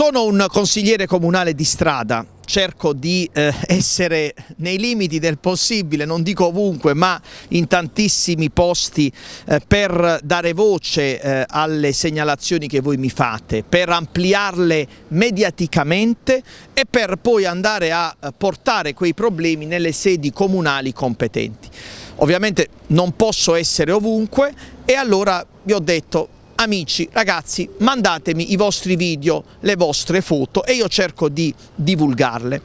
Sono un consigliere comunale di strada, cerco di eh, essere nei limiti del possibile, non dico ovunque, ma in tantissimi posti eh, per dare voce eh, alle segnalazioni che voi mi fate, per ampliarle mediaticamente e per poi andare a eh, portare quei problemi nelle sedi comunali competenti. Ovviamente non posso essere ovunque e allora vi ho detto amici, ragazzi, mandatemi i vostri video, le vostre foto e io cerco di divulgarle.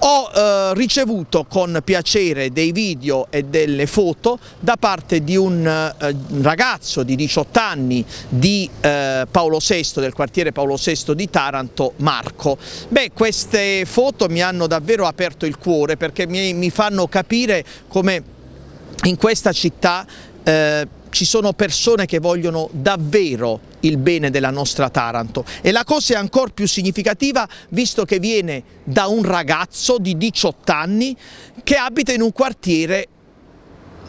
Ho eh, ricevuto con piacere dei video e delle foto da parte di un eh, ragazzo di 18 anni di eh, Paolo VI, del quartiere Paolo VI di Taranto, Marco. Beh, queste foto mi hanno davvero aperto il cuore perché mi, mi fanno capire come in questa città eh, ci sono persone che vogliono davvero il bene della nostra Taranto e la cosa è ancora più significativa visto che viene da un ragazzo di 18 anni che abita in un quartiere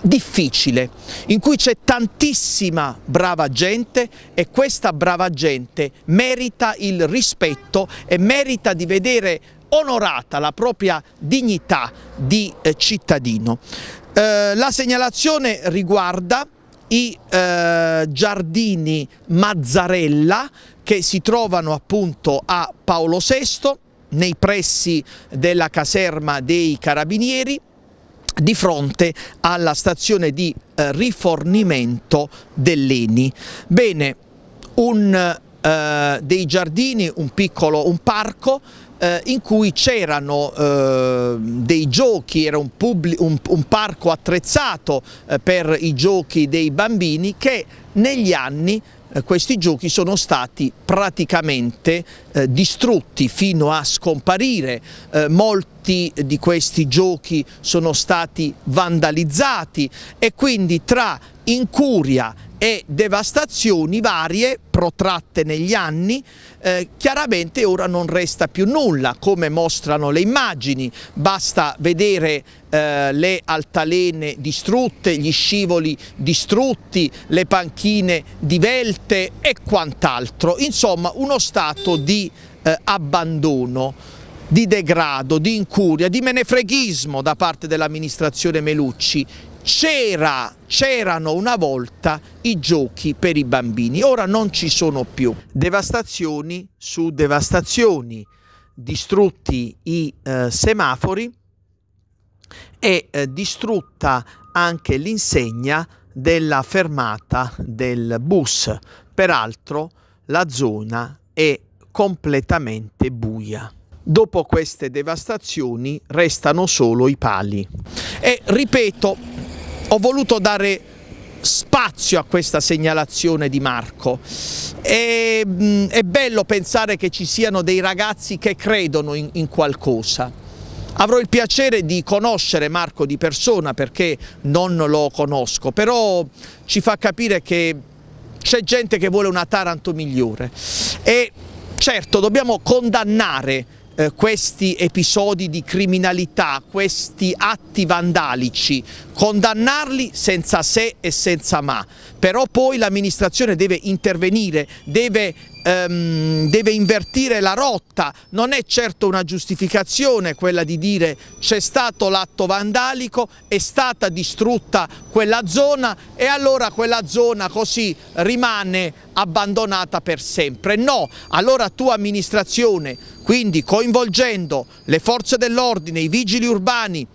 difficile, in cui c'è tantissima brava gente e questa brava gente merita il rispetto e merita di vedere onorata la propria dignità di eh, cittadino. Eh, la segnalazione riguarda i eh, giardini Mazzarella che si trovano appunto a Paolo VI nei pressi della caserma dei carabinieri di fronte alla stazione di eh, rifornimento dell'Eni. Bene, un, eh, dei giardini, un piccolo un parco eh, in cui c'erano eh, dei giochi, era un, un, un parco attrezzato eh, per i giochi dei bambini che negli anni eh, questi giochi sono stati praticamente eh, distrutti fino a scomparire, eh, molti di questi giochi sono stati vandalizzati e quindi tra incuria e e devastazioni varie protratte negli anni, eh, chiaramente ora non resta più nulla, come mostrano le immagini, basta vedere eh, le altalene distrutte, gli scivoli distrutti, le panchine divelte e quant'altro, insomma uno stato di eh, abbandono di degrado, di incuria, di menefreghismo da parte dell'amministrazione Melucci c'era, c'erano una volta i giochi per i bambini, ora non ci sono più. Devastazioni su devastazioni, distrutti i eh, semafori e eh, distrutta anche l'insegna della fermata del bus. Peraltro la zona è completamente buia. Dopo queste devastazioni restano solo i pali. E ripeto, ho voluto dare spazio a questa segnalazione di Marco. È, mm, è bello pensare che ci siano dei ragazzi che credono in, in qualcosa. Avrò il piacere di conoscere Marco di persona perché non lo conosco, però ci fa capire che c'è gente che vuole una Taranto migliore e certo dobbiamo condannare eh, questi episodi di criminalità, questi atti vandalici, condannarli senza se e senza ma, però poi l'amministrazione deve intervenire, deve ehm, deve invertire la rotta, non è certo una giustificazione quella di dire c'è stato l'atto vandalico, è stata distrutta quella zona e allora quella zona così rimane abbandonata per sempre. No, allora tua amministrazione, quindi coinvolgendo le forze dell'ordine, i vigili urbani,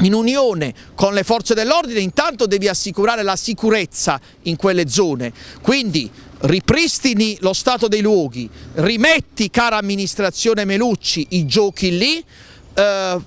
in unione con le forze dell'ordine intanto devi assicurare la sicurezza in quelle zone, quindi ripristini lo stato dei luoghi, rimetti cara amministrazione Melucci i giochi lì, eh,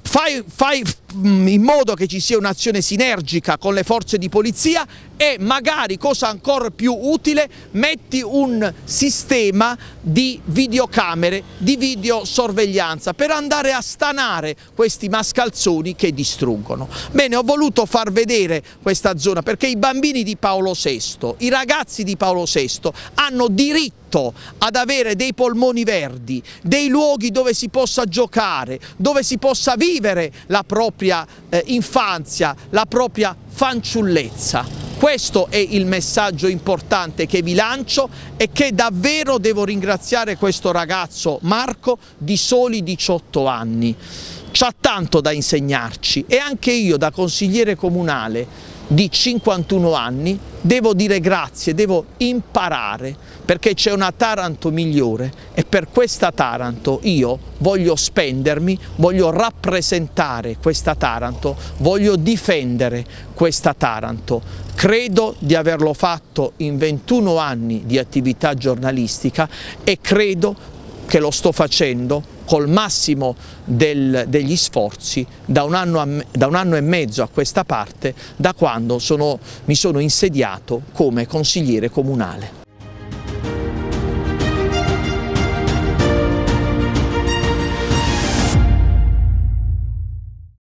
fai, fai, Mm, in modo che ci sia un'azione sinergica con le forze di polizia e magari, cosa ancora più utile, metti un sistema di videocamere, di videosorveglianza per andare a stanare questi mascalzoni che distruggono. Bene, ho voluto far vedere questa zona perché i bambini di Paolo VI, i ragazzi di Paolo VI hanno diritto ad avere dei polmoni verdi, dei luoghi dove si possa giocare, dove si possa vivere la propria propria eh, infanzia, la propria fanciullezza. Questo è il messaggio importante che vi lancio e che davvero devo ringraziare questo ragazzo Marco di soli 18 anni. C'ha tanto da insegnarci e anche io da consigliere comunale di 51 anni devo dire grazie, devo imparare perché c'è una Taranto migliore e per questa Taranto io voglio spendermi, voglio rappresentare questa Taranto, voglio difendere questa Taranto. Credo di averlo fatto in 21 anni di attività giornalistica e credo che lo sto facendo col massimo del, degli sforzi da un, anno a, da un anno e mezzo a questa parte da quando sono, mi sono insediato come consigliere comunale.